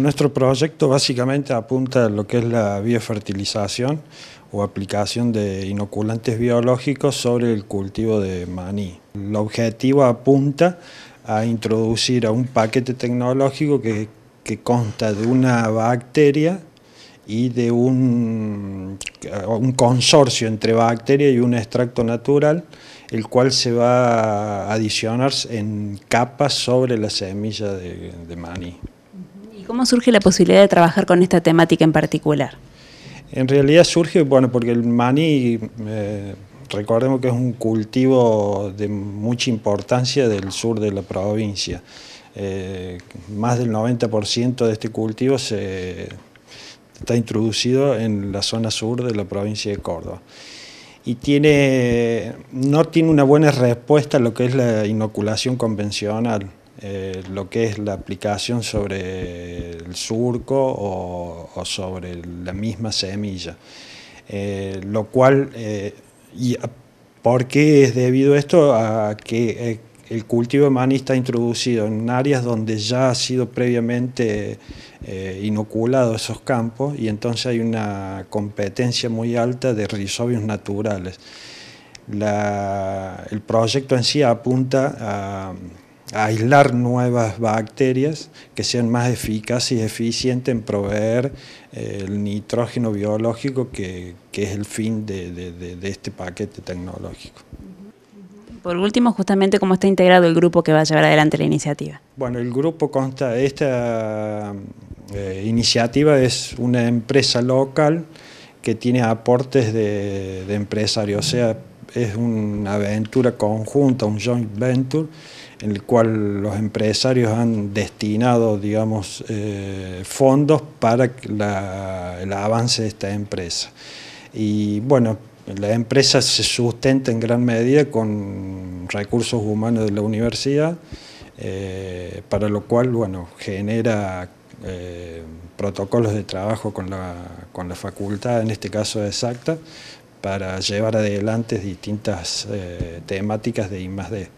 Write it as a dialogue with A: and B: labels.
A: Nuestro proyecto básicamente apunta a lo que es la biofertilización o aplicación de inoculantes biológicos sobre el cultivo de maní. El objetivo apunta a introducir a un paquete tecnológico que, consta de una bacteria y de un, consorcio entre bacteria y un extracto natural, el cual se va a adicionar en capas sobre la semilla de maní.
B: ¿Cómo surge la posibilidad de trabajar con esta temática en particular?
A: En realidad surge, bueno, porque el maní, eh, recordemos que es un cultivo de mucha importancia del sur de la provincia. Eh, más del 90% de este cultivo está introducido en la zona sur de la provincia de Córdoba. Y tiene, no tiene una buena respuesta a lo que es la inoculación convencional. Eh, lo que es la aplicación sobre el surco o, sobre la misma semilla. Eh, lo cual, eh, y ¿por qué es debido esto? A que el cultivo de maní está introducido en áreas donde ya ha sido previamente inoculado esos campos y entonces hay una competencia muy alta de rizobios naturales. el proyecto en sí apunta a aislar nuevas bacterias que sean más eficaces y eficientes en proveer eh, el nitrógeno biológico que, es el fin de, este paquete tecnológico.
B: Por último, justamente, ¿cómo está integrado el grupo que va a llevar adelante la iniciativa?
A: Bueno, el grupo consta, de esta eh, iniciativa es una empresa local que tiene aportes de, de empresarios, o sea, es una aventura conjunta, un joint venture, en el cual los empresarios han destinado, eh, fondos para el avance de esta empresa. Y bueno, la empresa se sustenta en gran medida con recursos humanos de la universidad, eh, para lo cual, bueno, genera eh, protocolos de trabajo con la, con la facultad, en este caso exacta, para llevar adelante distintas eh, temáticas de I+.